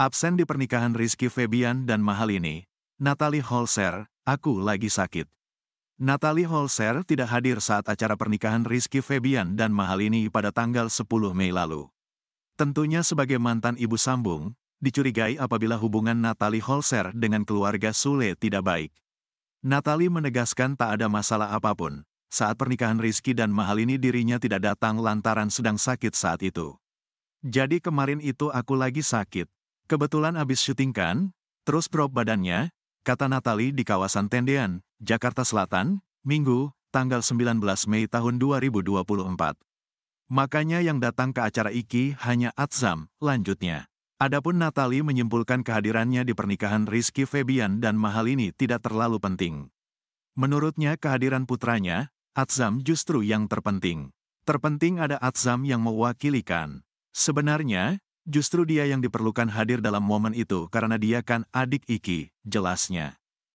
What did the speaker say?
Absen di pernikahan Rizky Febian dan Mahalini, Natalie Holser, aku lagi sakit. Natalie Holser tidak hadir saat acara pernikahan Rizky Febian dan Mahalini pada tanggal 10 Mei lalu. Tentunya sebagai mantan ibu sambung, dicurigai apabila hubungan Natalie Holser dengan keluarga Sule tidak baik. Natalie menegaskan tak ada masalah apapun saat pernikahan Rizky dan Mahalini dirinya tidak datang lantaran sedang sakit saat itu. Jadi kemarin itu aku lagi sakit, Kebetulan abis syuting kan? Terus prop badannya, kata Natali di kawasan Tendean, Jakarta Selatan, Minggu, tanggal 19 Mei tahun 2024. Makanya yang datang ke acara Iki hanya Atzam, lanjutnya. Adapun Natali menyimpulkan kehadirannya di pernikahan Rizky Febian dan Mahalini tidak terlalu penting. Menurutnya kehadiran putranya, Atzam justru yang terpenting. Terpenting ada Atzam yang mewakilikan. Sebenarnya, Justru dia yang diperlukan hadir dalam momen itu karena dia kan adik Iki, jelasnya.